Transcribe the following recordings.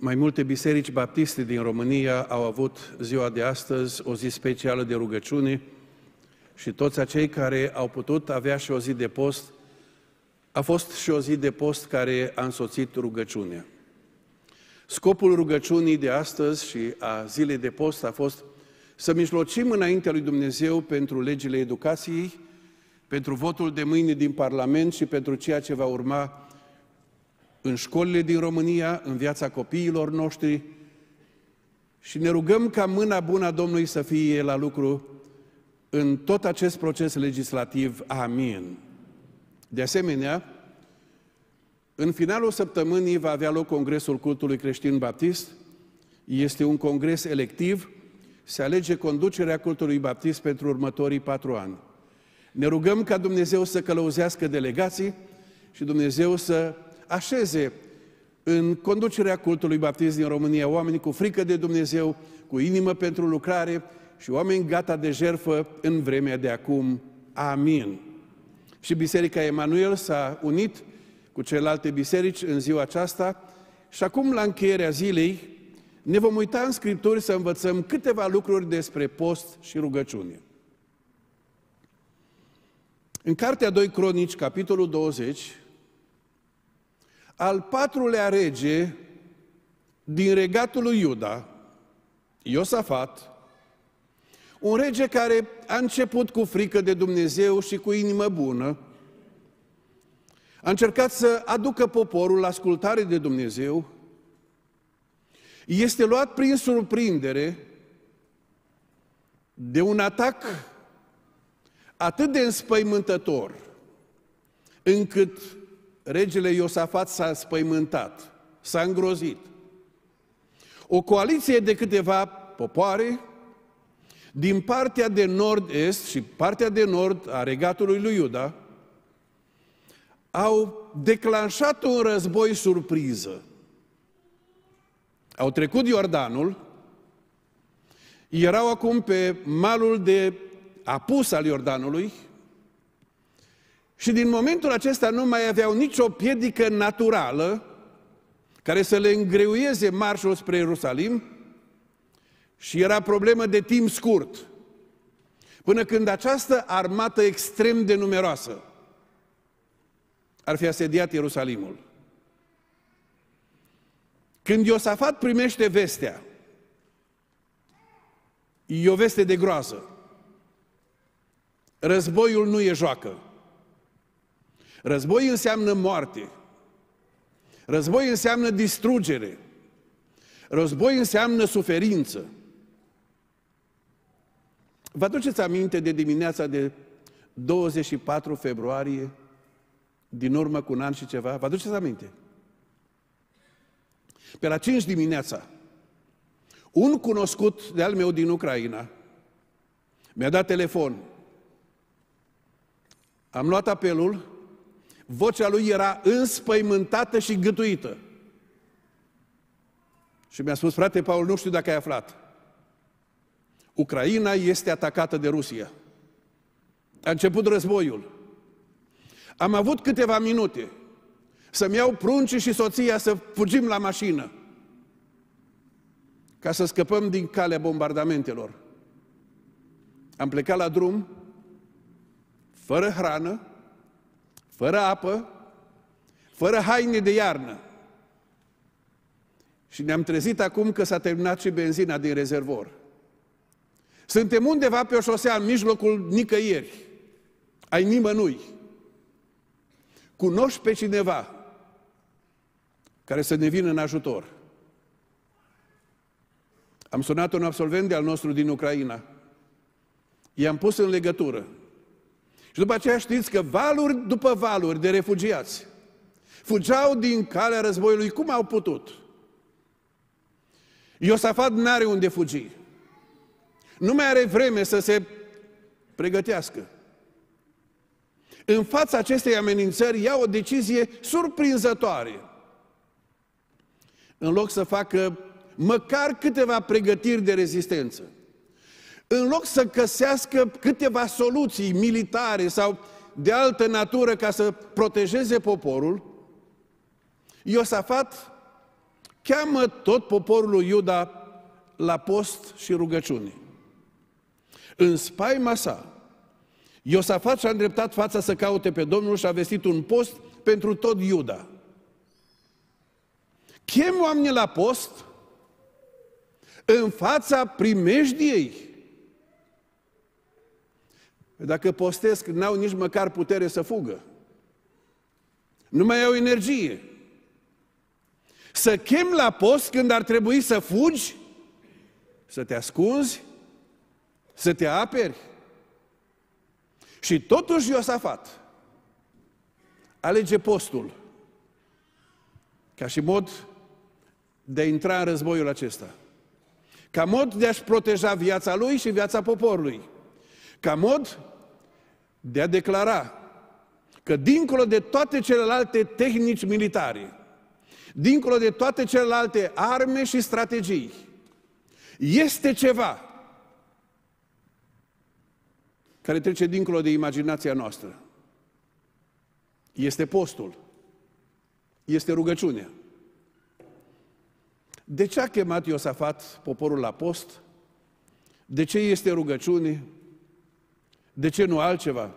Mai multe biserici baptiste din România au avut ziua de astăzi o zi specială de rugăciune și toți acei care au putut avea și o zi de post, a fost și o zi de post care a însoțit rugăciunea. Scopul rugăciunii de astăzi și a zilei de post a fost să mijlocim înaintea lui Dumnezeu pentru legile educației, pentru votul de mâine din Parlament și pentru ceea ce va urma în școlile din România, în viața copiilor noștri și ne rugăm ca mâna bună a Domnului să fie la lucru în tot acest proces legislativ. Amin. De asemenea, în finalul săptămânii va avea loc Congresul Cultului Creștin Baptist. Este un congres electiv. Se alege conducerea cultului baptist pentru următorii patru ani. Ne rugăm ca Dumnezeu să călăuzească delegații și Dumnezeu să așeze în conducerea cultului baptist din România oameni cu frică de Dumnezeu, cu inimă pentru lucrare și oameni gata de jerfă în vremea de acum. Amin. Și Biserica Emanuel s-a unit cu celelalte biserici în ziua aceasta și acum, la încheierea zilei, ne vom uita în Scripturi să învățăm câteva lucruri despre post și rugăciune. În Cartea 2 Cronici, capitolul 20, al patrulea rege din regatul lui Iuda, Iosafat, un rege care a început cu frică de Dumnezeu și cu inimă bună, a încercat să aducă poporul la ascultare de Dumnezeu, este luat prin surprindere de un atac atât de înspăimântător, încât regele Iosafat s-a spăimântat, s-a îngrozit. O coaliție de câteva popoare din partea de nord-est și partea de nord a regatului lui Iuda au declanșat un război surpriză. Au trecut Iordanul, erau acum pe malul de apus al Iordanului, și din momentul acesta nu mai aveau nicio piedică naturală care să le îngreuieze marșul spre Ierusalim și era problemă de timp scurt. Până când această armată extrem de numeroasă ar fi asediat Ierusalimul. Când Iosafat primește vestea, e o veste de groază. Războiul nu e joacă. Război înseamnă moarte. Război înseamnă distrugere. Război înseamnă suferință. Vă aduceți aminte de dimineața de 24 februarie, din urmă cu un an și ceva? Vă aduceți aminte? Pe la 5 dimineața, un cunoscut de-al meu din Ucraina mi-a dat telefon. Am luat apelul vocea lui era înspăimântată și gătuită. Și mi-a spus, frate Paul, nu știu dacă ai aflat. Ucraina este atacată de Rusia. A început războiul. Am avut câteva minute să-mi iau pruncii și soția să fugim la mașină ca să scăpăm din calea bombardamentelor. Am plecat la drum, fără hrană, fără apă, fără haine de iarnă. Și ne-am trezit acum că s-a terminat și benzina din rezervor. Suntem undeva pe o șosea în mijlocul nicăieri, ai nimănui. Cunoști pe cineva care să ne vină în ajutor. Am sunat un absolvent de-al nostru din Ucraina. I-am pus în legătură și după aceea știți că valuri după valuri de refugiați fugeau din calea războiului cum au putut. Iosafat n-are unde fugi. Nu mai are vreme să se pregătească. În fața acestei amenințări ia o decizie surprinzătoare. În loc să facă măcar câteva pregătiri de rezistență. În loc să găsească câteva soluții militare sau de altă natură ca să protejeze poporul, Iosafat cheamă tot poporul lui Iuda la post și rugăciune. În spaima sa, Iosafat și-a îndreptat fața să caute pe Domnul și a vestit un post pentru tot Iuda. Chem oamenii la post în fața primejdiei dacă postesc, n-au nici măcar putere să fugă. Nu mai au energie. Să chem la post când ar trebui să fugi, să te ascunzi, să te aperi. Și totuși Iosafat alege postul ca și mod de a intra în războiul acesta, ca mod de a-și proteja viața lui și viața poporului ca mod de a declara că dincolo de toate celelalte tehnici militare, dincolo de toate celelalte arme și strategii, este ceva care trece dincolo de imaginația noastră. Este postul. Este rugăciunea. De ce a chemat Iosafat poporul la post? De ce este rugăciune? De ce nu altceva?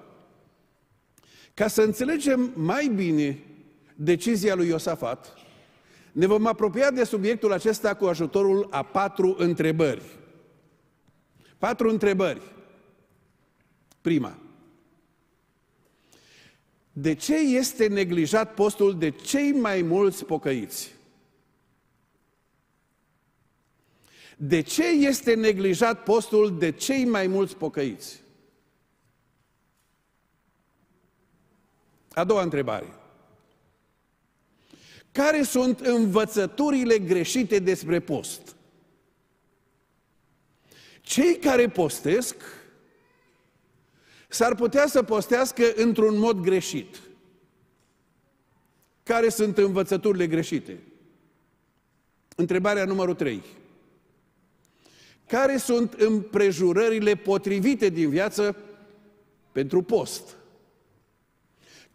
Ca să înțelegem mai bine decizia lui Iosafat, ne vom apropia de subiectul acesta cu ajutorul a patru întrebări. Patru întrebări. Prima. De ce este neglijat postul de cei mai mulți pocăiți? De ce este neglijat postul de cei mai mulți pocăiți? A doua întrebare. Care sunt învățăturile greșite despre post? Cei care postesc s-ar putea să postească într-un mod greșit. Care sunt învățăturile greșite? Întrebarea numărul 3. Care sunt împrejurările potrivite din viață pentru post?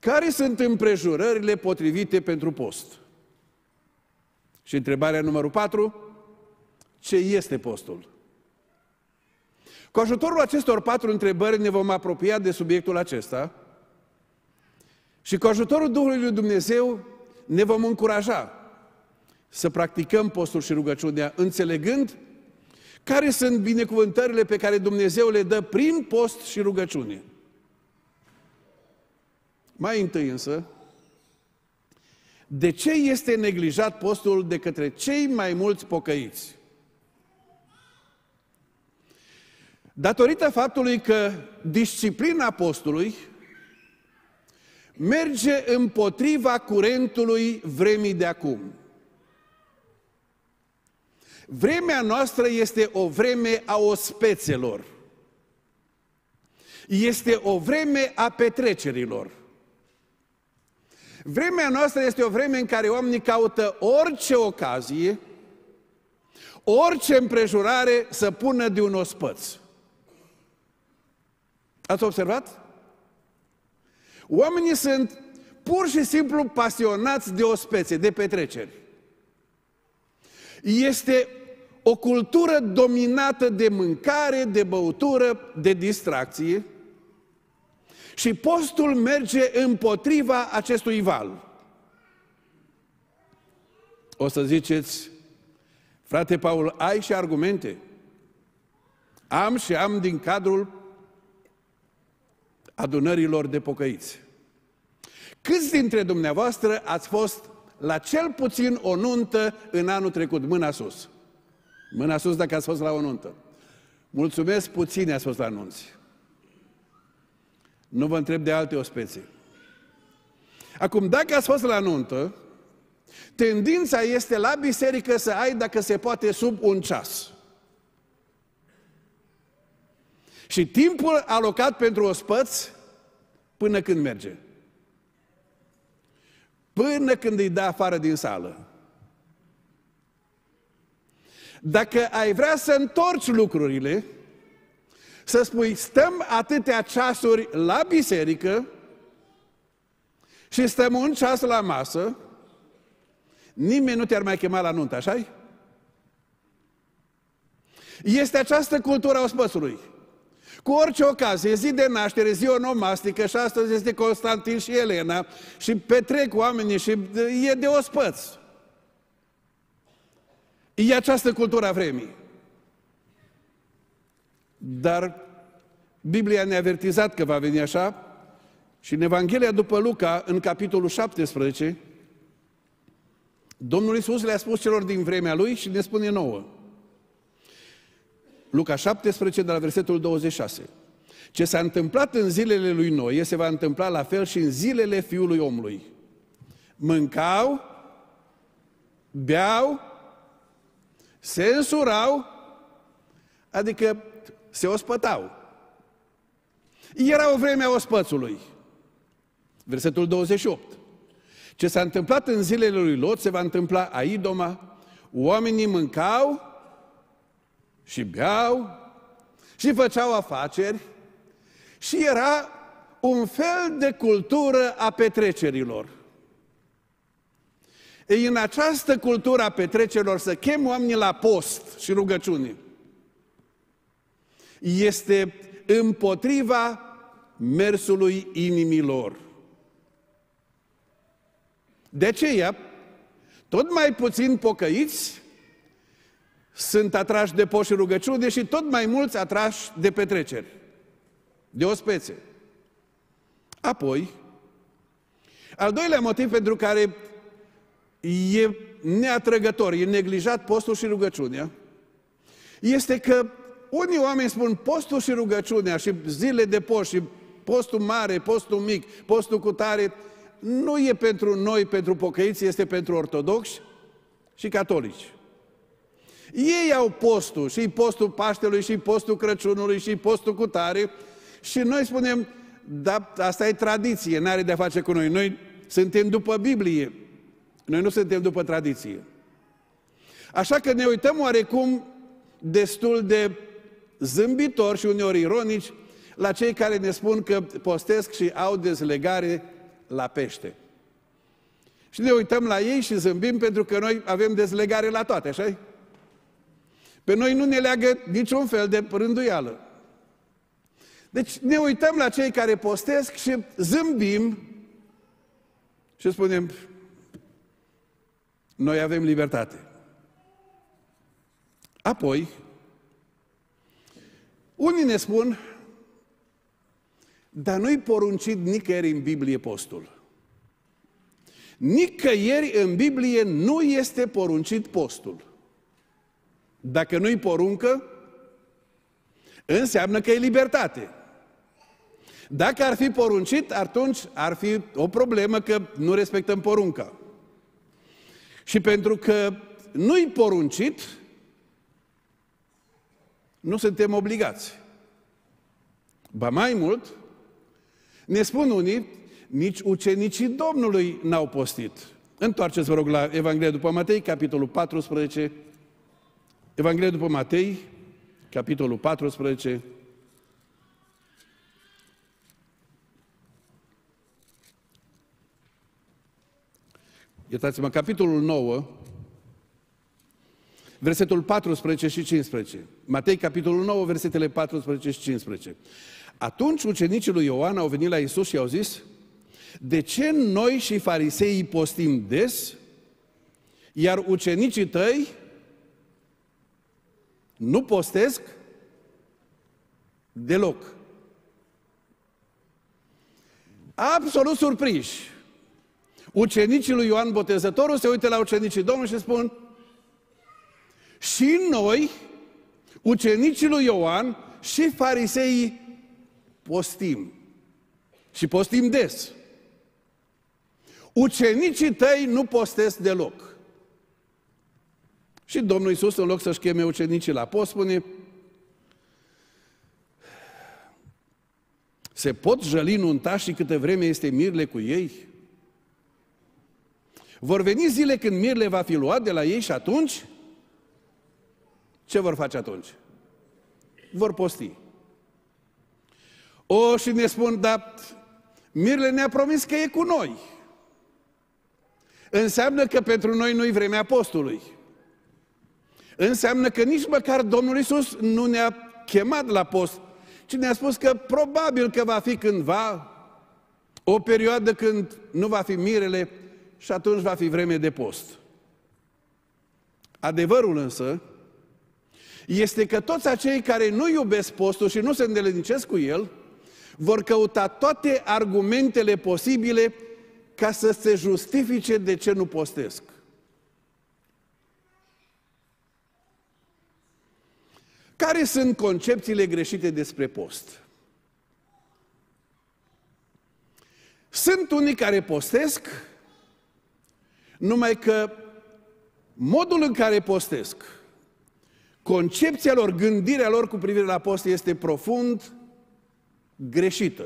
Care sunt împrejurările potrivite pentru post? Și întrebarea numărul 4, ce este postul? Cu ajutorul acestor patru întrebări ne vom apropia de subiectul acesta și cu ajutorul Duhului lui Dumnezeu ne vom încuraja să practicăm postul și rugăciunea, înțelegând care sunt binecuvântările pe care Dumnezeu le dă prin post și rugăciune. Mai întâi însă, de ce este neglijat postul de către cei mai mulți pocăiți? Datorită faptului că disciplina postului merge împotriva curentului vremii de acum. Vremea noastră este o vreme a ospețelor. Este o vreme a petrecerilor. Vremea noastră este o vreme în care oamenii caută orice ocazie, orice împrejurare să pună de un ospăț. Ați observat? Oamenii sunt pur și simplu pasionați de o specie, de petreceri. Este o cultură dominată de mâncare, de băutură, de distracție – și postul merge împotriva acestui val. O să ziceți, frate Paul, ai și argumente. Am și am din cadrul adunărilor de pocăiți. Câți dintre dumneavoastră ați fost la cel puțin o nuntă în anul trecut? Mâna sus. Mâna sus dacă ați fost la o nuntă. Mulțumesc puțin ați fost la nunți. Nu vă întreb de alte ospeții. Acum, dacă ați fost la nuntă, tendința este la biserică să ai, dacă se poate, sub un ceas. Și timpul alocat pentru ospăți până când merge. Până când îi dă afară din sală. Dacă ai vrea să întorci lucrurile, să spui, stăm atâtea ceasuri la biserică și stăm un ceas la masă, nimeni nu te-ar mai chema la nuntă, așa -i? Este această cultură a ospățului. Cu orice ocazie, zi de naștere, zi onomastică și astăzi este Constantin și Elena și petrec oamenii și e de ospăț. E această cultură a vremii. Dar Biblia ne-a avertizat că va veni așa și în Evanghelia după Luca, în capitolul 17, Domnul Isus le-a spus celor din vremea lui și ne spune nouă. Luca 17, de la versetul 26. Ce s-a întâmplat în zilele lui Noe se va întâmpla la fel și în zilele fiului omului. Mâncau, beau, se însurau, adică se ospătau. Era o vreme a ospățului. Versetul 28. Ce s-a întâmplat în zilele lui Lot se va întâmpla a Idoma. Oamenii mâncau și beau și făceau afaceri și era un fel de cultură a petrecerilor. Ei, în această cultură a petrecerilor să chem oamenii la post și rugăciune este împotriva mersului inimilor. De aceea, tot mai puțin pocăiți sunt atrași de poși rugăciune și tot mai mulți atrași de petreceri, de o spețe. Apoi, al doilea motiv pentru care e neatrăgător, e neglijat postul și rugăciunea, este că unii oameni spun postul și rugăciunea și zile de post și postul mare, postul mic, postul cu tare, nu e pentru noi, pentru pocăiți, este pentru ortodoxi și catolici. Ei au postul, și postul Paștelui, și postul Crăciunului, și postul cu tare, și noi spunem, da, asta e tradiție, n-are de-a face cu noi. Noi suntem după Biblie, noi nu suntem după tradiție. Așa că ne uităm oarecum destul de zâmbitori și uneori ironici la cei care ne spun că postesc și au dezlegare la pește. Și ne uităm la ei și zâmbim pentru că noi avem dezlegare la toate, așa Pe noi nu ne leagă niciun fel de rânduială. Deci ne uităm la cei care postesc și zâmbim și spunem, noi avem libertate. Apoi, unii ne spun, dar nu-i poruncit nicăieri în Biblie postul. Nicăieri în Biblie nu este poruncit postul. Dacă nu-i poruncă, înseamnă că e libertate. Dacă ar fi poruncit, atunci ar fi o problemă că nu respectăm porunca. Și pentru că nu-i poruncit, nu suntem obligați. Ba mai mult, ne spun unii, nici ucenicii Domnului n-au postit. Întoarceți, vă rog, la Evanghelia după Matei, capitolul 14. Evanghelia după Matei, capitolul 14. Iertați-mă, capitolul 9, versetul 14 și 15. Matei, capitolul 9, versetele 14 și 15. Atunci ucenicii lui Ioan au venit la Isus și au zis, de ce noi și fariseii postim des, iar ucenicii tăi nu postesc deloc? Absolut surprinși. Ucenicii lui Ioan Botezătorul se uită la ucenicii Domnului și spun, și noi, ucenicii lui Ioan și fariseii, postim. Și postim des. Ucenicii tăi nu postesc deloc. Și Domnul Iisus, în loc să-și cheme ucenicii la post, spune, se pot jăli și câte vreme este mirele cu ei? Vor veni zile când mirele va fi luat de la ei și atunci ce vor face atunci? Vor posti. O, și ne spun, dar Mirle ne-a promis că e cu noi. Înseamnă că pentru noi nu-i vremea postului. Înseamnă că nici măcar Domnul Isus nu ne-a chemat la post, ci ne-a spus că probabil că va fi cândva o perioadă când nu va fi mirele și atunci va fi vreme de post. Adevărul însă este că toți acei care nu iubesc postul și nu se îndelnicesc cu el, vor căuta toate argumentele posibile ca să se justifice de ce nu postesc. Care sunt concepțiile greșite despre post? Sunt unii care postesc, numai că modul în care postesc concepția lor, gândirea lor cu privire la post este profund greșită.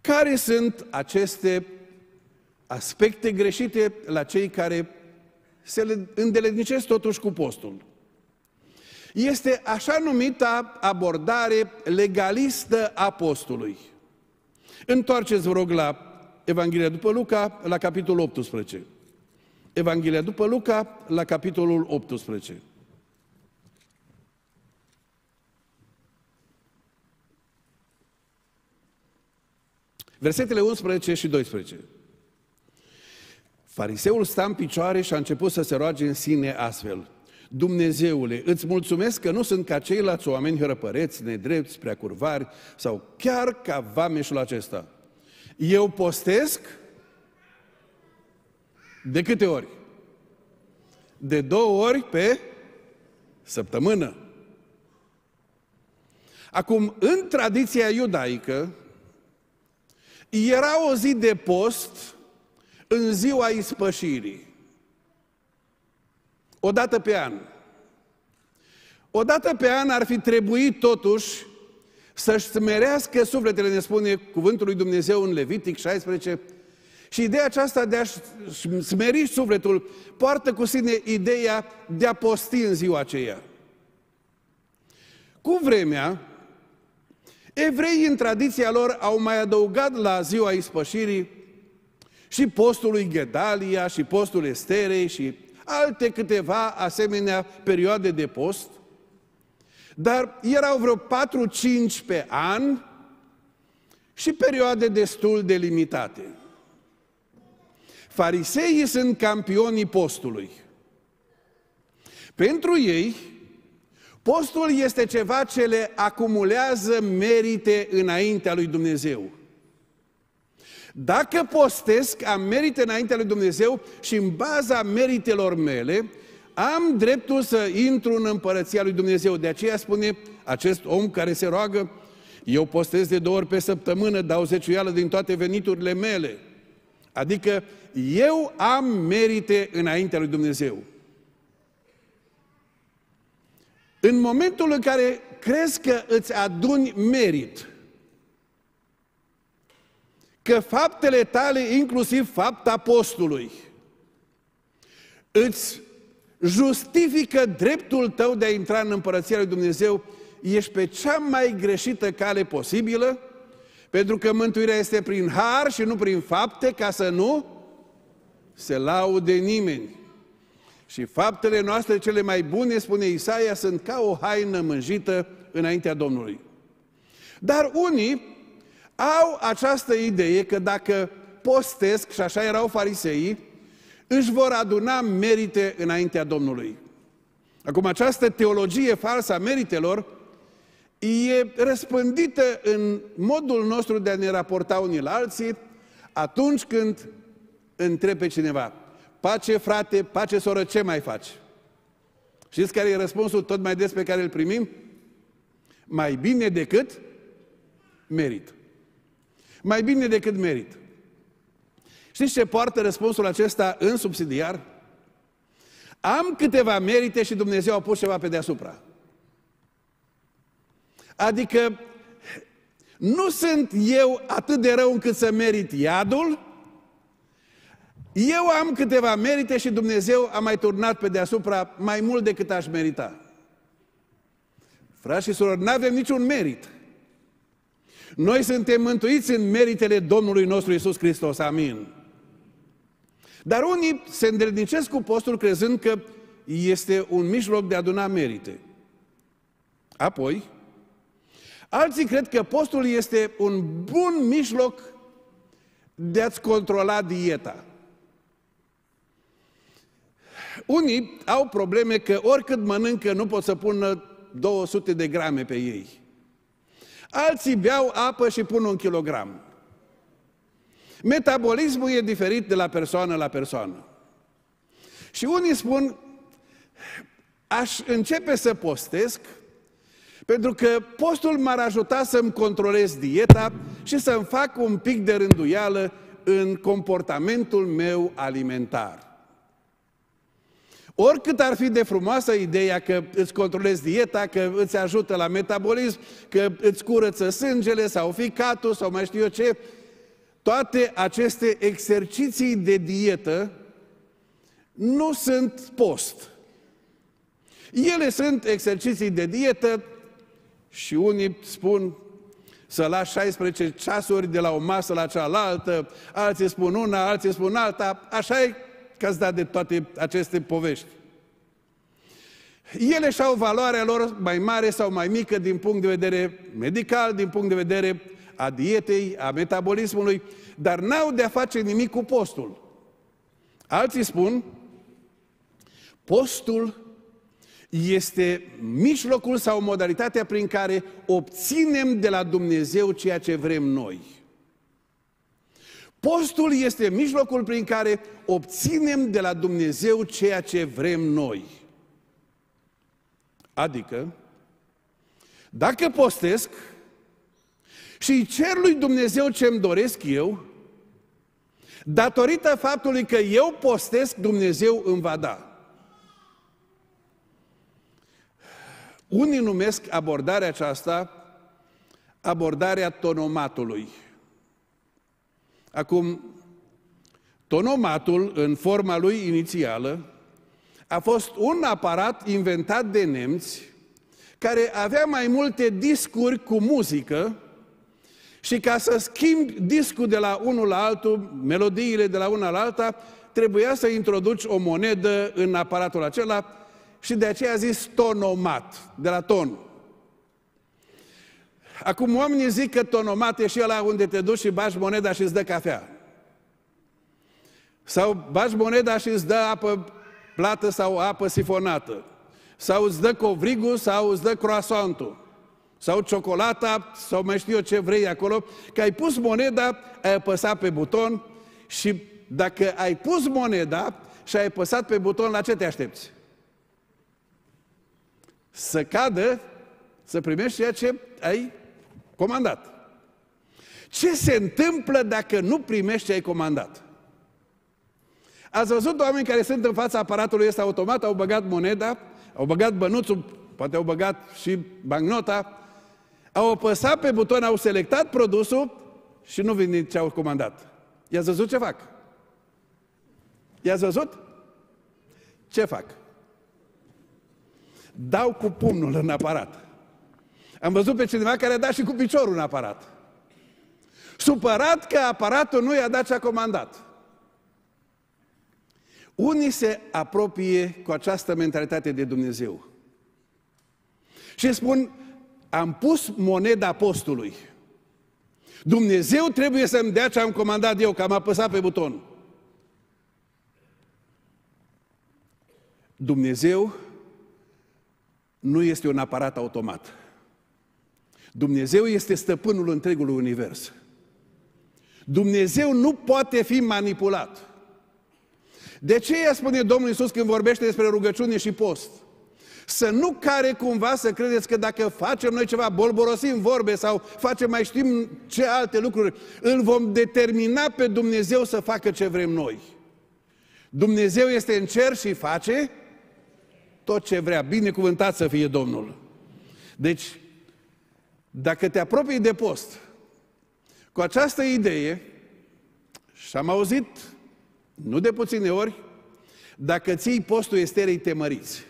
Care sunt aceste aspecte greșite la cei care se îndeletnicesc totuși cu postul? Este așa numita abordare legalistă a postului. Întoarceți, vă rog, la Evanghelia după Luca, la capitolul 18. Evanghelia după Luca, la capitolul 18. Versetele 11 și 12. Fariseul stă în picioare și a început să se roage în sine astfel. Dumnezeule, îți mulțumesc că nu sunt ca ceilalți oameni hrăpăreți, nedrepti, prea curvari sau chiar ca vameșul acesta. Eu postesc de câte ori? De două ori pe săptămână. Acum, în tradiția iudaică, era o zi de post în ziua ispășirii. O dată pe an. O dată pe an ar fi trebuit totuși să-și smerească sufletele, ne spune cuvântul lui Dumnezeu în Levitic 16. Și ideea aceasta de a smeri sufletul poartă cu sine ideea de a posti în ziua aceea. Cu vremea, Evreii, în tradiția lor, au mai adăugat la ziua ispășirii și postul lui Gedalia, și postul Esterei, și alte câteva asemenea perioade de post, dar erau vreo 4-5 pe an și perioade destul de limitate. Fariseii sunt campionii postului. Pentru ei, Postul este ceva ce le acumulează merite înaintea lui Dumnezeu. Dacă postesc, am merite înaintea lui Dumnezeu și în baza meritelor mele, am dreptul să intru în împărăția lui Dumnezeu. De aceea spune acest om care se roagă, eu postez de două ori pe săptămână, dau zeciuială din toate veniturile mele. Adică eu am merite înaintea lui Dumnezeu. În momentul în care crezi că îți aduni merit, că faptele tale, inclusiv fapta postului, îți justifică dreptul tău de a intra în Împărăția lui Dumnezeu, ești pe cea mai greșită cale posibilă, pentru că mântuirea este prin har și nu prin fapte, ca să nu se laude nimeni. Și faptele noastre cele mai bune, spune Isaia, sunt ca o haină mânjită înaintea Domnului. Dar unii au această idee că dacă postesc, și așa erau fariseii, își vor aduna merite înaintea Domnului. Acum, această teologie falsă a meritelor e răspândită în modul nostru de a ne raporta unii la alții atunci când întrebe cineva, Pace, frate, pace, soră, ce mai faci? Știți care e răspunsul tot mai des pe care îl primim? Mai bine decât merit. Mai bine decât merit. Știți ce poartă răspunsul acesta în subsidiar? Am câteva merite și Dumnezeu a pus ceva pe deasupra. Adică nu sunt eu atât de rău încât să merit iadul, eu am câteva merite și Dumnezeu a mai turnat pe deasupra mai mult decât aș merita. Frați și surori, n avem niciun merit. Noi suntem mântuiți în meritele Domnului nostru Isus Hristos. Amin. Dar unii se îndrednicesc cu postul crezând că este un mijloc de a aduna merite. Apoi, alții cred că postul este un bun mijloc de a-ți controla dieta. Unii au probleme că oricât mănâncă nu pot să pună 200 de grame pe ei. Alții beau apă și pun un kilogram. Metabolismul e diferit de la persoană la persoană. Și unii spun, aș începe să postesc, pentru că postul m-ar ajuta să-mi controlez dieta și să-mi fac un pic de rânduială în comportamentul meu alimentar. Oricât ar fi de frumoasă ideea că îți controlezi dieta, că îți ajută la metabolism, că îți curăță sângele sau ficatul sau mai știu eu ce, toate aceste exerciții de dietă nu sunt post. Ele sunt exerciții de dietă și unii spun să lași 16 ceasuri de la o masă la cealaltă, alții spun una, alții spun alta, așa e că dat de toate aceste povești. Ele și-au valoarea lor mai mare sau mai mică din punct de vedere medical, din punct de vedere a dietei, a metabolismului, dar n-au de-a face nimic cu postul. Alții spun, postul este mijlocul sau modalitatea prin care obținem de la Dumnezeu ceea ce vrem noi. Postul este mijlocul prin care obținem de la Dumnezeu ceea ce vrem noi. Adică, dacă postesc și cer lui Dumnezeu ce îmi doresc eu, datorită faptului că eu postesc, Dumnezeu îmi va da. Unii numesc abordarea aceasta abordarea tonomatului. Acum, tonomatul, în forma lui inițială, a fost un aparat inventat de nemți care avea mai multe discuri cu muzică și ca să schimbi discul de la unul la altul, melodiile de la una la alta, trebuia să introduci o monedă în aparatul acela și de aceea a zis tonomat, de la ton. Acum oamenii zic că tonomat e și ăla unde te duci și bași moneda și îți dă cafea. Sau bași moneda și îți dă apă plată sau apă sifonată. Sau îți dă covrigul sau îți dă croasantul. Sau ciocolata sau mai știu eu ce vrei acolo. Că ai pus moneda, ai apăsat pe buton și dacă ai pus moneda și ai apăsat pe buton, la ce te aștepți? Să cadă, să primești ceea ce ai Comandat. Ce se întâmplă dacă nu primești ce ai comandat? Ați văzut oameni care sunt în fața aparatului ăsta automat, au băgat moneda, au băgat bănuțul, poate au băgat și bancnota, au apăsat pe buton, au selectat produsul și nu vin ce au comandat. I-ați văzut ce fac? I-ați văzut? Ce fac? Dau cu pumnul în aparat. Am văzut pe cineva care a dat și cu piciorul un aparat. Supărat că aparatul nu i-a dat ce a comandat. Unii se apropie cu această mentalitate de Dumnezeu. Și spun, am pus moneda postului. Dumnezeu trebuie să-mi dea ce am comandat eu, că am apăsat pe buton. Dumnezeu nu este un aparat automat. Dumnezeu este stăpânul întregului univers. Dumnezeu nu poate fi manipulat. De ce ea spune Domnul Iisus când vorbește despre rugăciune și post? Să nu care cumva să credeți că dacă facem noi ceva, bolborosim vorbe sau facem mai știm ce alte lucruri, îl vom determina pe Dumnezeu să facă ce vrem noi. Dumnezeu este în cer și face tot ce vrea. Binecuvântat să fie Domnul. Deci, dacă te apropii de post cu această idee, și am auzit nu de puține ori, dacă ții postul esterei te măriți.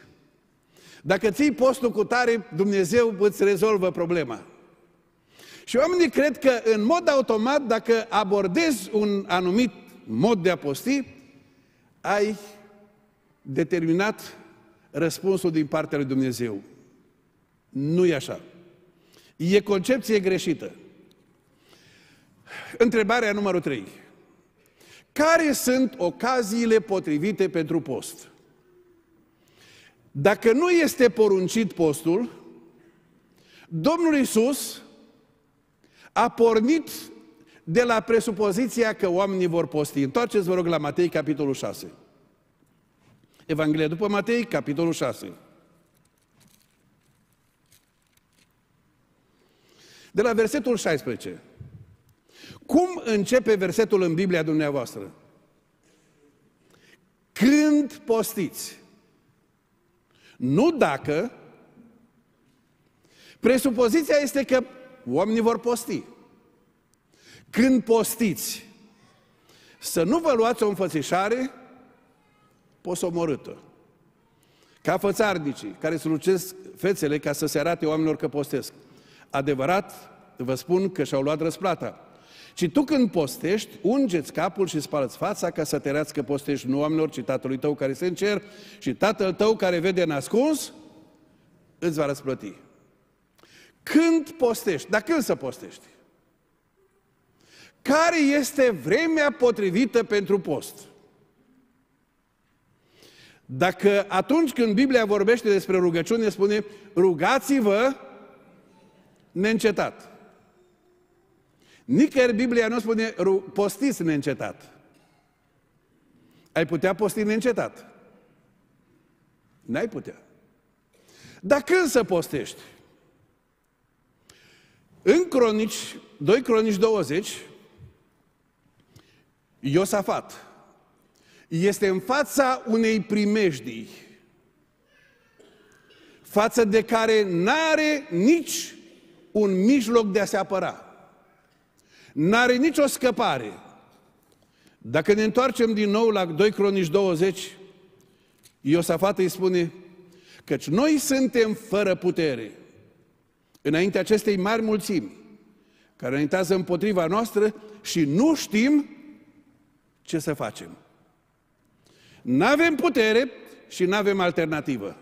Dacă ții postul cu tare, Dumnezeu îți rezolvă problema. Și oamenii cred că în mod automat, dacă abordezi un anumit mod de a posti, ai determinat răspunsul din partea lui Dumnezeu. Nu e așa. E concepție greșită. Întrebarea numărul 3. Care sunt ocaziile potrivite pentru post? Dacă nu este poruncit postul, Domnul Isus a pornit de la presupoziția că oamenii vor posti. Întoarceți, vă rog, la Matei, capitolul 6. Evanghelia după Matei, capitolul 6. De la versetul 16. Cum începe versetul în Biblia dumneavoastră? Când postiți. Nu dacă. Presupoziția este că oamenii vor posti. Când postiți, să nu vă luați o înfățișare posomorâtă. Ca fățarnicii care slucesc fețele ca să se arate oamenilor că postesc adevărat vă spun că și-au luat răsplata. Și tu când postești, ungeți capul și spalăți fața ca să te că postești nu oamenilor, ci tatălui tău care se încer și tatăl tău care vede nascuns, îți va răsplăti. Când postești? Dar când să postești? Care este vremea potrivită pentru post? Dacă atunci când Biblia vorbește despre rugăciune, spune rugați-vă neîncetat. Nicăieri Biblia nu spune postiți neîncetat. Ai putea posti neîncetat. N-ai putea. Dar când să postești? În Cronici, 2 Cronici 20, Iosafat este în fața unei primejdii față de care n-are nici un mijloc de a se apăra. N-are nicio scăpare. Dacă ne întoarcem din nou la 2 Cronici 20, Iosafat îi spune, căci noi suntem fără putere înainte acestei mari mulțimi care înaintează împotriva noastră și nu știm ce să facem. Nu avem putere și nu avem alternativă.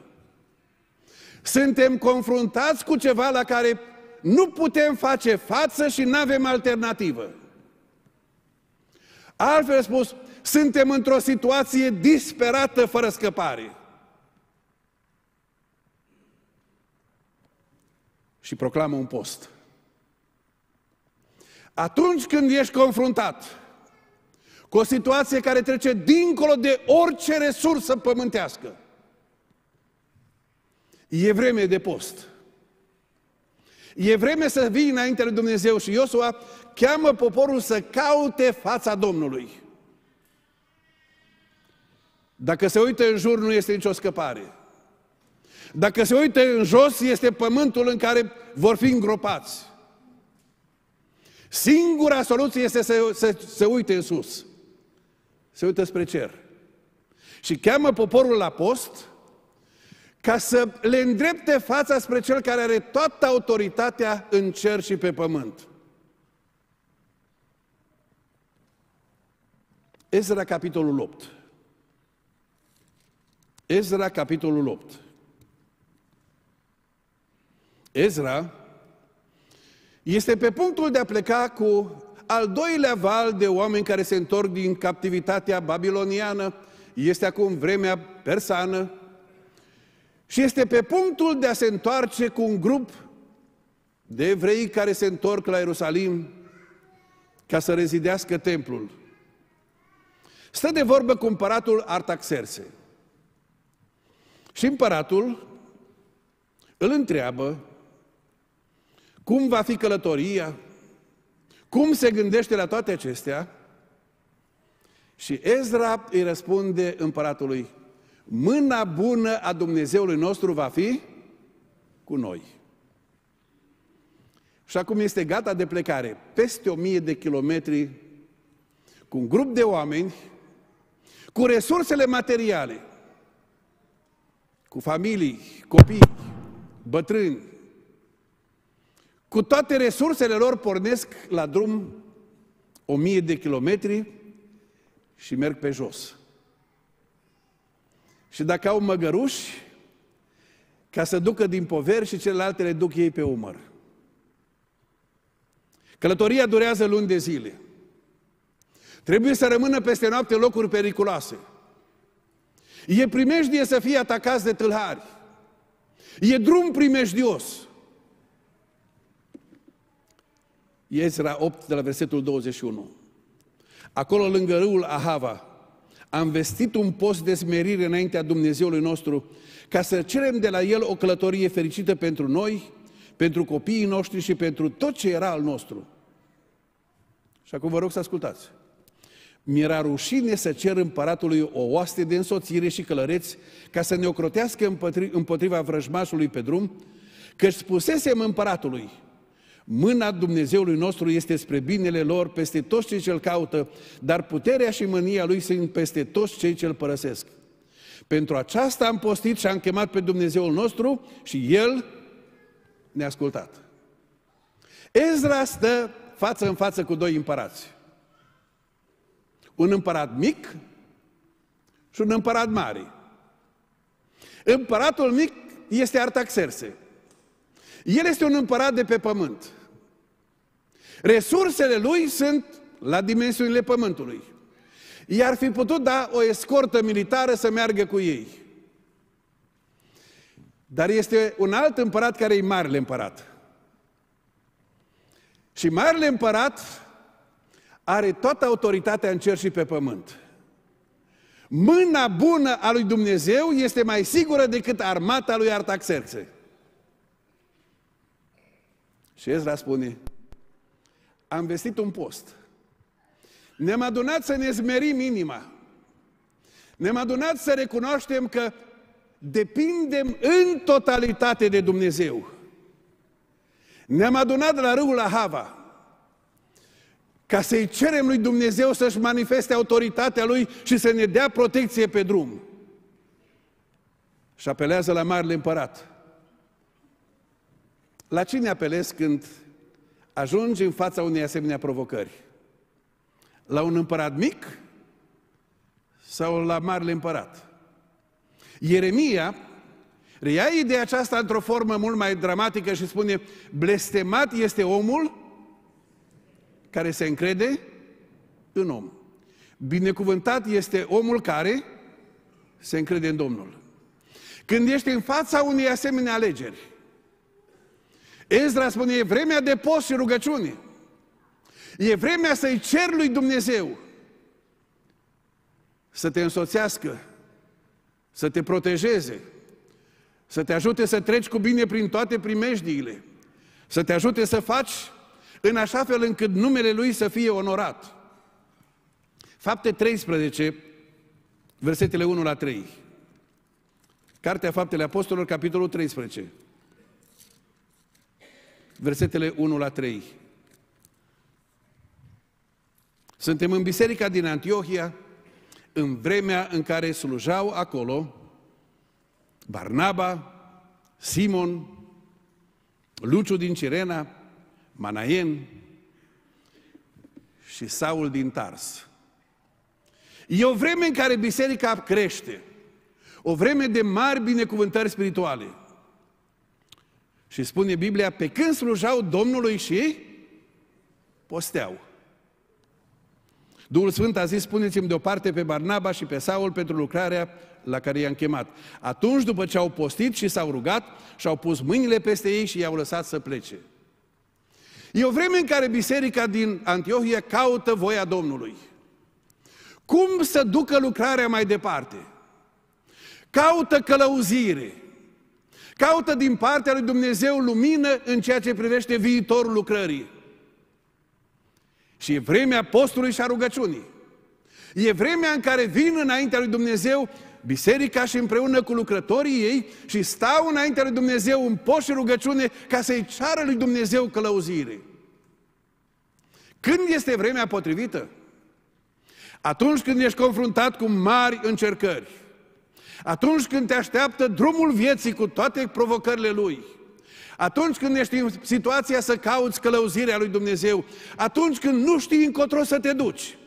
Suntem confruntați cu ceva la care nu putem face față și nu avem alternativă. Altfel spus, suntem într-o situație disperată fără scăpare. Și proclamă un post. Atunci când ești confruntat cu o situație care trece dincolo de orice resursă pământească, e vreme de post. E vreme să vii înainte lui Dumnezeu și Iosua cheamă poporul să caute fața Domnului. Dacă se uită în jur, nu este nicio scăpare. Dacă se uită în jos, este pământul în care vor fi îngropați. Singura soluție este să se, se uite în sus. Se uită spre cer. Și cheamă poporul la post ca să le îndrepte fața spre cel care are toată autoritatea în cer și pe pământ. Ezra, capitolul 8. Ezra, capitolul 8. Ezra este pe punctul de a pleca cu al doilea val de oameni care se întorc din captivitatea babiloniană. Este acum vremea persană, și este pe punctul de a se întoarce cu un grup de evrei care se întorc la Ierusalim ca să rezidească templul. Stă de vorbă cu împăratul Artaxerse. Și împăratul îl întreabă cum va fi călătoria, cum se gândește la toate acestea. Și Ezra îi răspunde împăratului, mâna bună a Dumnezeului nostru va fi cu noi. Și acum este gata de plecare, peste o mie de kilometri, cu un grup de oameni, cu resursele materiale, cu familii, copii, bătrâni, cu toate resursele lor pornesc la drum o mie de kilometri și merg pe jos. Și dacă au măgăruși, ca să ducă din poveri și celelalte le duc ei pe umăr. Călătoria durează luni de zile. Trebuie să rămână peste noapte locuri periculoase. E primejdie să fie atacați de tâlhari. E drum primejdios. Ezra 8 de la versetul 21. Acolo lângă râul Ahava, am vestit un post de smerire înaintea Dumnezeului nostru ca să cerem de la El o călătorie fericită pentru noi, pentru copiii noștri și pentru tot ce era al nostru. Și acum vă rog să ascultați. Mi-era rușine să cer împăratului o oaste de însoțire și călăreți ca să ne ocrotească împotriva vrăjmașului pe drum, căci spusesem împăratului, Mâna Dumnezeului nostru este spre binele lor peste toți cei ce îl caută, dar puterea și mânia lui sunt peste toți cei ce îl părăsesc. Pentru aceasta am postit și am chemat pe Dumnezeul nostru și El ne-a ascultat. Ezra stă față în față cu doi împărați. Un împărat mic și un împărat mare. Împăratul mic este Artaxerse. El este un împărat de pe pământ. Resursele lui sunt la dimensiunile pământului. I-ar fi putut da o escortă militară să meargă cu ei. Dar este un alt împărat care e marele împărat. Și marele împărat are toată autoritatea în cer și pe pământ. Mâna bună a lui Dumnezeu este mai sigură decât armata lui Artaxerxe. Și Ezra spune, am vestit un post. Ne-am adunat să ne zmerim inima. Ne-am adunat să recunoaștem că depindem în totalitate de Dumnezeu. Ne-am adunat la râul Ahava ca să-i cerem lui Dumnezeu să-și manifeste autoritatea lui și să ne dea protecție pe drum. Și apelează la marele împărat. La cine apelezi când ajungi în fața unei asemenea provocări? La un împărat mic sau la marele împărat? Ieremia reia ideea aceasta într-o formă mult mai dramatică și spune blestemat este omul care se încrede în om. Binecuvântat este omul care se încrede în Domnul. Când ești în fața unei asemenea alegeri, Ezra spune, e vremea de post și rugăciune. E vremea să-i cer lui Dumnezeu să te însoțească, să te protejeze, să te ajute să treci cu bine prin toate primejdiile, să te ajute să faci în așa fel încât numele Lui să fie onorat. Fapte 13, versetele 1 la 3. Cartea Faptele Apostolilor, capitolul 13 versetele 1 la 3. Suntem în biserica din Antiohia, în vremea în care slujau acolo Barnaba, Simon, Luciu din Cirena, Manaen și Saul din Tars. E o vreme în care biserica crește, o vreme de mari binecuvântări spirituale. Și spune Biblia, pe când slujau Domnului și posteau. Duhul Sfânt a zis, Spuneți mi deoparte pe Barnaba și pe Saul pentru lucrarea la care i-am chemat. Atunci, după ce au postit și s-au rugat, și-au pus mâinile peste ei și i-au lăsat să plece. E o vreme în care biserica din Antiohia caută voia Domnului. Cum să ducă lucrarea mai departe? Caută călăuzire, Caută din partea lui Dumnezeu lumină în ceea ce privește viitorul lucrării. Și e vremea postului și a rugăciunii. E vremea în care vin înaintea lui Dumnezeu biserica și împreună cu lucrătorii ei și stau înaintea lui Dumnezeu în post și rugăciune ca să-i ceară lui Dumnezeu călăuzire. Când este vremea potrivită? Atunci când ești confruntat cu mari încercări. Atunci când te așteaptă drumul vieții cu toate provocările lui, atunci când ești în situația să cauți călăuzirea lui Dumnezeu, atunci când nu știi încotro să te duci,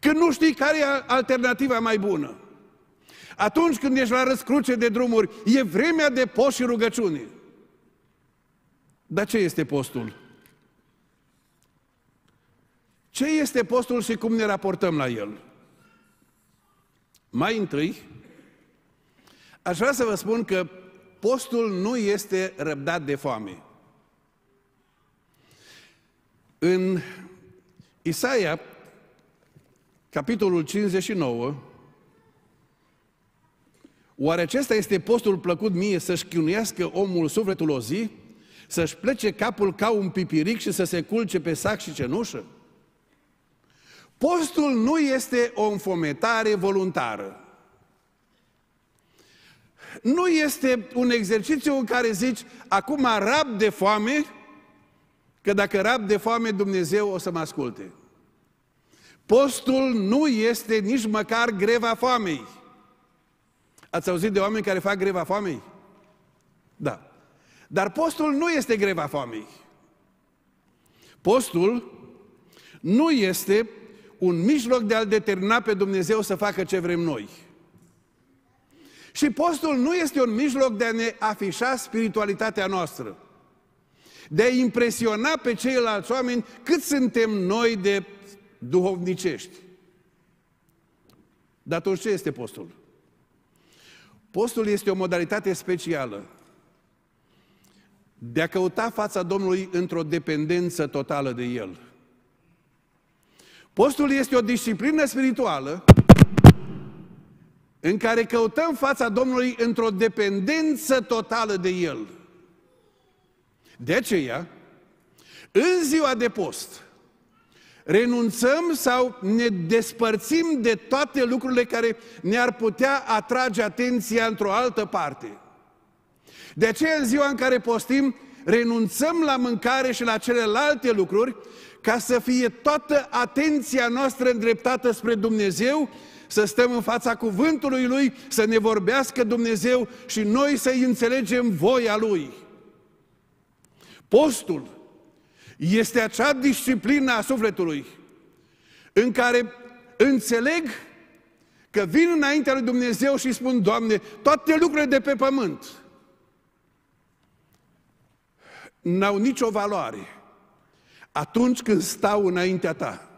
când nu știi care e alternativa mai bună, atunci când ești la răscruce de drumuri, e vremea de post și rugăciune. Dar ce este postul? Ce este postul și cum ne raportăm la el? Mai întâi, Aș vrea să vă spun că postul nu este răbdat de foame. În Isaia, capitolul 59, oare acesta este postul plăcut mie să-și chinuiască omul sufletul o zi, să-și plece capul ca un pipiric și să se culce pe sac și cenușă? Postul nu este o înfometare voluntară. Nu este un exercițiu în care zici, acum rab de foame, că dacă rab de foame Dumnezeu o să mă asculte. Postul nu este nici măcar greva foamei. Ați auzit de oameni care fac greva foamei? Da. Dar postul nu este greva foamei. Postul nu este un mijloc de a-L determina pe Dumnezeu să facă ce vrem noi. Și postul nu este un mijloc de a ne afișa spiritualitatea noastră, de a impresiona pe ceilalți oameni cât suntem noi de duhovnicești. Dar atunci ce este postul? Postul este o modalitate specială de a căuta fața Domnului într-o dependență totală de El. Postul este o disciplină spirituală în care căutăm fața Domnului într-o dependență totală de El. De aceea, în ziua de post, renunțăm sau ne despărțim de toate lucrurile care ne-ar putea atrage atenția într-o altă parte. De aceea, în ziua în care postim, renunțăm la mâncare și la celelalte lucruri ca să fie toată atenția noastră îndreptată spre Dumnezeu, să stăm în fața cuvântului Lui, să ne vorbească Dumnezeu și noi să-i înțelegem voia Lui. Postul este acea disciplină a sufletului în care înțeleg că vin înaintea lui Dumnezeu și spun, Doamne, toate lucrurile de pe pământ n-au nicio valoare atunci când stau înaintea ta.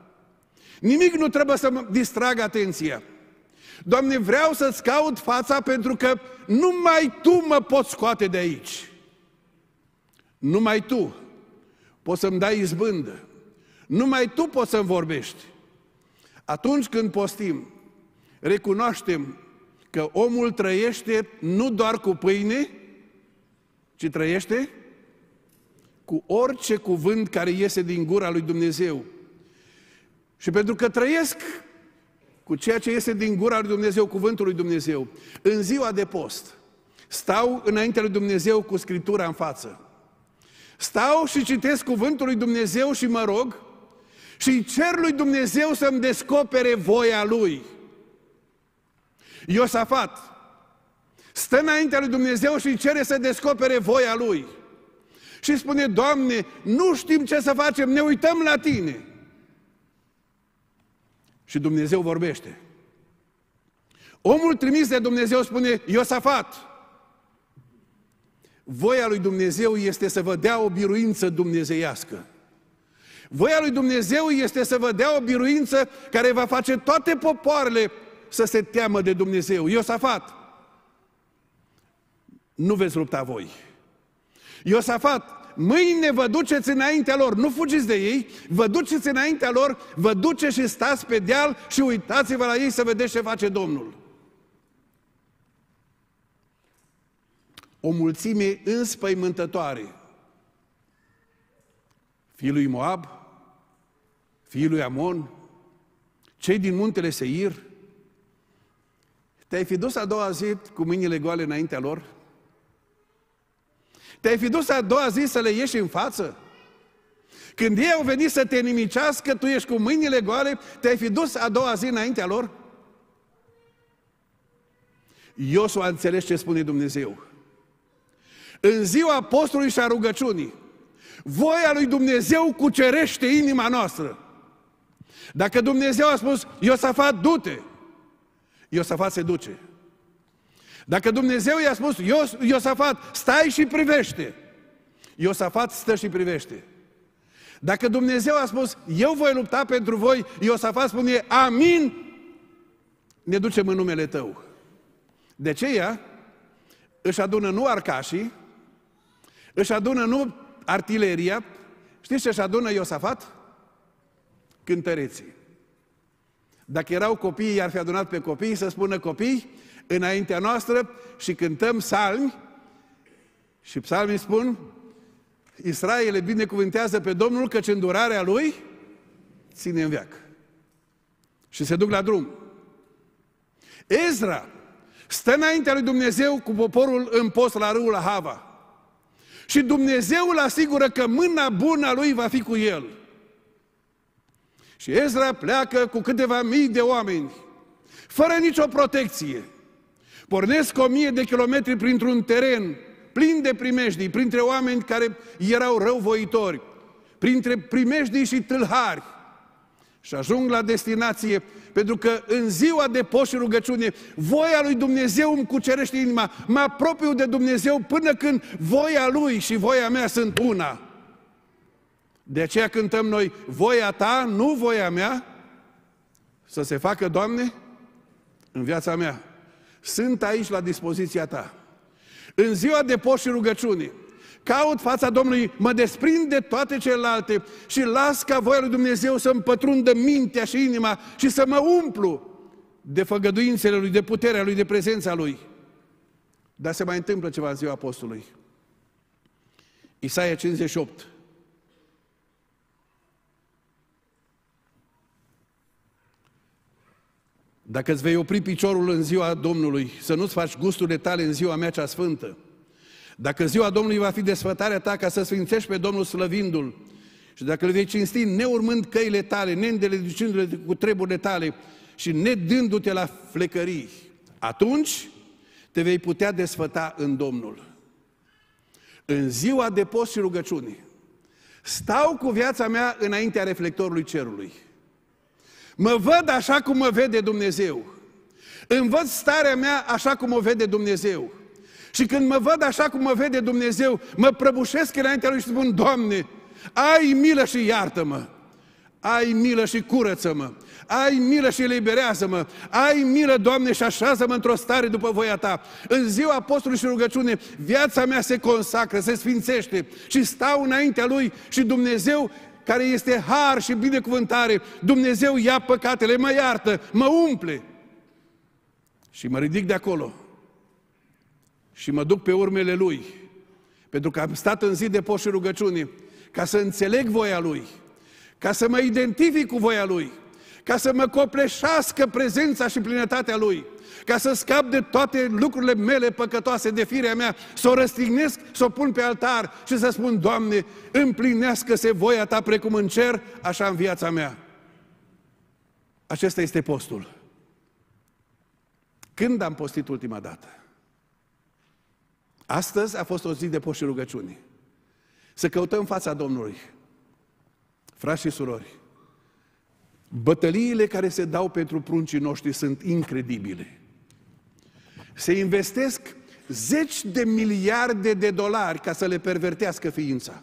Nimic nu trebuie să mă distrag atenția. Doamne, vreau să-ți caut fața pentru că numai Tu mă poți scoate de aici. Numai Tu poți să-mi dai izbândă. Numai Tu poți să-mi vorbești. Atunci când postim, recunoaștem că omul trăiește nu doar cu pâine, ci trăiește cu orice cuvânt care iese din gura lui Dumnezeu. Și pentru că trăiesc cu ceea ce iese din gura lui Dumnezeu, cuvântul lui Dumnezeu, în ziua de post, stau înaintea lui Dumnezeu cu Scriptura în față. Stau și citesc cuvântul lui Dumnezeu și mă rog și cer lui Dumnezeu să-mi descopere voia lui. Iosafat stă înaintea lui Dumnezeu și cere să descopere voia lui și spune, Doamne, nu știm ce să facem, ne uităm la Tine. Și Dumnezeu vorbește. Omul trimis de Dumnezeu spune, Iosafat, voia lui Dumnezeu este să vă dea o biruință dumnezeiască. Voia lui Dumnezeu este să vă dea o biruință care va face toate popoarele să se teamă de Dumnezeu. Iosafat, nu veți lupta voi. Iosafat, mâine vă duceți înaintea lor, nu fugiți de ei, vă duceți înaintea lor, vă duceți și stați pe deal și uitați-vă la ei să vedeți ce face Domnul. O mulțime înspăimântătoare. Fiul lui Moab, fiul lui Amon, cei din muntele Seir, te-ai fi dus a doua zi cu mâinile goale înaintea lor? Te-ai fi dus a doua zi să le ieși în față? Când ei au venit să te nimicească, tu ești cu mâinile goale, te-ai fi dus a doua zi înaintea lor? Iosua a înțeles ce spune Dumnezeu. În ziua postului și a rugăciunii, voia lui Dumnezeu cucerește inima noastră. Dacă Dumnezeu a spus, Iosafat, du-te! Iosafat se duce. Dacă Dumnezeu i-a spus, Iosafat, stai și privește. Iosafat stă și privește. Dacă Dumnezeu a spus, eu voi lupta pentru voi, Iosafat spune, amin, ne ducem în numele tău. De ce ea își adună nu arcașii, își adună nu artileria, știți ce își adună Iosafat? Cântăreții. Dacă erau copii, i-ar fi adunat pe copii să spună copii, înaintea noastră și cântăm psalmi și psalmii spun Israel binecuvântează pe Domnul căci îndurarea Lui ține în veac. Și se duc la drum. Ezra stă înaintea lui Dumnezeu cu poporul în post la râul Hava. Și Dumnezeu îl asigură că mâna bună a lui va fi cu el. Și Ezra pleacă cu câteva mii de oameni, fără nicio protecție, Pornesc o mie de kilometri printr-un teren plin de primejdii, printre oameni care erau răuvoitori, printre primejdii și tâlhari. Și ajung la destinație, pentru că în ziua de post și rugăciune, voia lui Dumnezeu îmi cucerește inima, mă apropiu de Dumnezeu până când voia lui și voia mea sunt una. De aceea cântăm noi, voia ta, nu voia mea, să se facă, Doamne, în viața mea. Sunt aici la dispoziția ta. În ziua de post și rugăciune, caut fața Domnului, mă desprind de toate celelalte și las ca voia lui Dumnezeu să-mi pătrundă mintea și inima și să mă umplu de făgăduințele Lui, de puterea Lui, de prezența Lui. Dar se mai întâmplă ceva în ziua Apostolului. Isaia 58, Dacă îți vei opri piciorul în ziua Domnului, să nu-ți faci gusturile tale în ziua mea cea sfântă. Dacă ziua Domnului va fi desfătarea ta ca să sfințești pe Domnul slăvindu-L, și dacă îl vei cinsti neurmând căile tale, neîndeleducindu-le cu treburile tale și nedându-te la flecării, atunci te vei putea desfăta în Domnul. În ziua de post și rugăciune, stau cu viața mea înaintea reflectorului cerului – Mă văd așa cum mă vede Dumnezeu. Învăț starea mea așa cum o vede Dumnezeu. Și când mă văd așa cum mă vede Dumnezeu, mă prăbușesc înaintea Lui și spun, Doamne, ai milă și iartă-mă. Ai milă și curăță-mă. Ai milă și eliberează-mă. Ai milă, Doamne, și așează-mă într-o stare după voia Ta. În ziua apostolului și rugăciune, viața mea se consacră, se sfințește și stau înaintea Lui și Dumnezeu care este har și binecuvântare, Dumnezeu ia păcatele, mă iartă, mă umple. Și mă ridic de acolo și mă duc pe urmele Lui, pentru că am stat în zi de post și rugăciune, ca să înțeleg voia Lui, ca să mă identific cu voia Lui, ca să mă copleșească prezența și plinătatea Lui ca să scap de toate lucrurile mele păcătoase de firea mea, să o răstignesc, să o pun pe altar și să spun, Doamne, împlinească-se voia Ta precum în cer, așa în viața mea. Acesta este postul. Când am postit ultima dată? Astăzi a fost o zi de post și rugăciuni. Să căutăm fața Domnului. Frați și surori, bătăliile care se dau pentru pruncii noștri sunt incredibile se investesc zeci de miliarde de dolari ca să le pervertească ființa.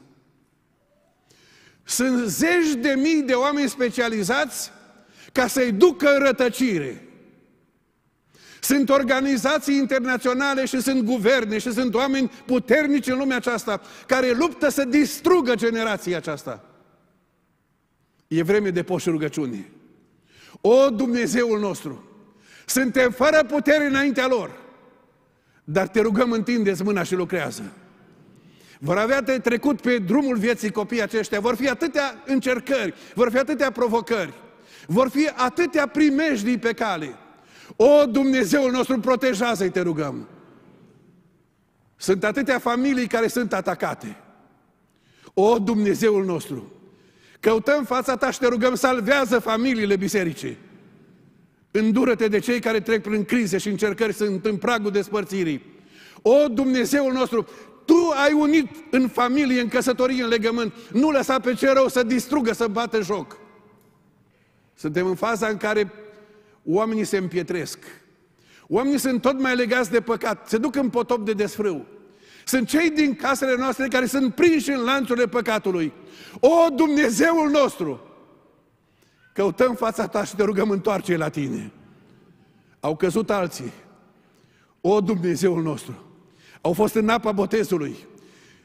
Sunt zeci de mii de oameni specializați ca să-i ducă în rătăcire. Sunt organizații internaționale și sunt guverne și sunt oameni puternici în lumea aceasta care luptă să distrugă generația aceasta. E vreme de poș rugăciune. O Dumnezeul nostru, suntem fără putere înaintea lor. Dar te rugăm, întindeți mâna și lucrează. Vor avea de trecut pe drumul vieții copiii aceștia, vor fi atâtea încercări, vor fi atâtea provocări, vor fi atâtea primejdii pe cale. O, Dumnezeul nostru, protejează-i, te rugăm! Sunt atâtea familii care sunt atacate. O, Dumnezeul nostru, căutăm fața ta și te rugăm, salvează familiile bisericii. Îndură-te de cei care trec prin crize și încercări, sunt în pragul despărțirii. O, Dumnezeul nostru, Tu ai unit în familie, în căsătorie, în legământ. Nu lăsa pe cel rău să distrugă, să bată joc. Suntem în faza în care oamenii se împietresc. Oamenii sunt tot mai legați de păcat, se duc în potop de desfrâu. Sunt cei din casele noastre care sunt prinși în lanțurile păcatului. O, Dumnezeul nostru! Căutăm fața ta și te rugăm întoarce la tine. Au căzut alții. O, Dumnezeul nostru! Au fost în apa botezului.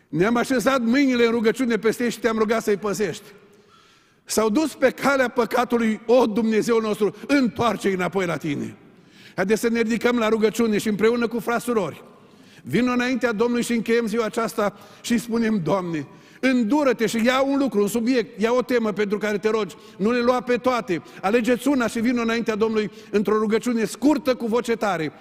Ne-am așezat mâinile în rugăciune peste ei și te-am rugat să-i păzești. S-au dus pe calea păcatului, o, Dumnezeul nostru, întoarce-i înapoi la tine. Haideți să ne ridicăm la rugăciune și împreună cu frasurori. Vino înaintea Domnului și încheiem ziua aceasta și spunem, Doamne, Îndură-te și ia un lucru, un subiect, ia o temă pentru care te rogi. Nu le lua pe toate. Alegeți una și vină înaintea Domnului într-o rugăciune scurtă cu voce tare.